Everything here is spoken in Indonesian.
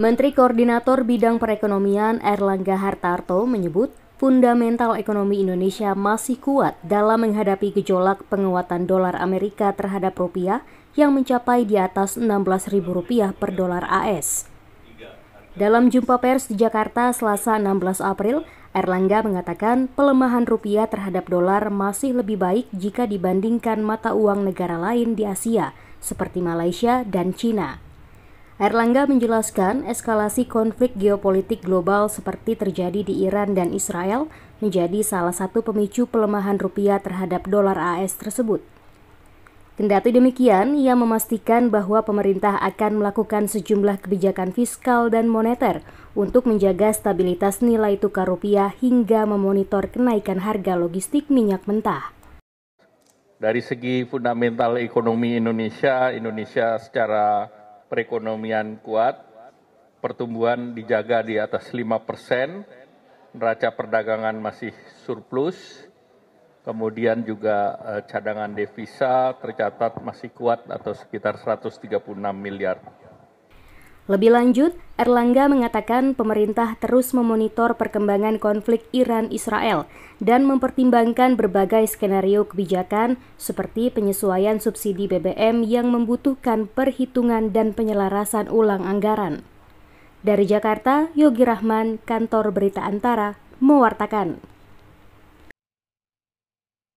Menteri Koordinator Bidang Perekonomian Erlangga Hartarto menyebut fundamental ekonomi Indonesia masih kuat dalam menghadapi gejolak penguatan dolar Amerika terhadap rupiah yang mencapai di atas Rp16.000 per dolar AS. Dalam jumpa pers di Jakarta Selasa 16 April, Erlangga mengatakan pelemahan rupiah terhadap dolar masih lebih baik jika dibandingkan mata uang negara lain di Asia, seperti Malaysia dan Cina. Erlangga menjelaskan eskalasi konflik geopolitik global seperti terjadi di Iran dan Israel menjadi salah satu pemicu pelemahan rupiah terhadap dolar AS tersebut. Kendati demikian, ia memastikan bahwa pemerintah akan melakukan sejumlah kebijakan fiskal dan moneter untuk menjaga stabilitas nilai tukar rupiah hingga memonitor kenaikan harga logistik minyak mentah. Dari segi fundamental ekonomi Indonesia, Indonesia secara perekonomian kuat, pertumbuhan dijaga di atas 5 persen, neraca perdagangan masih surplus, kemudian juga eh, cadangan devisa tercatat masih kuat atau sekitar 136 miliar. Lebih lanjut, Erlangga mengatakan pemerintah terus memonitor perkembangan konflik Iran-Israel dan mempertimbangkan berbagai skenario kebijakan seperti penyesuaian subsidi BBM yang membutuhkan perhitungan dan penyelarasan ulang anggaran. Dari Jakarta, Yogi Rahman, Kantor Berita Antara, mewartakan.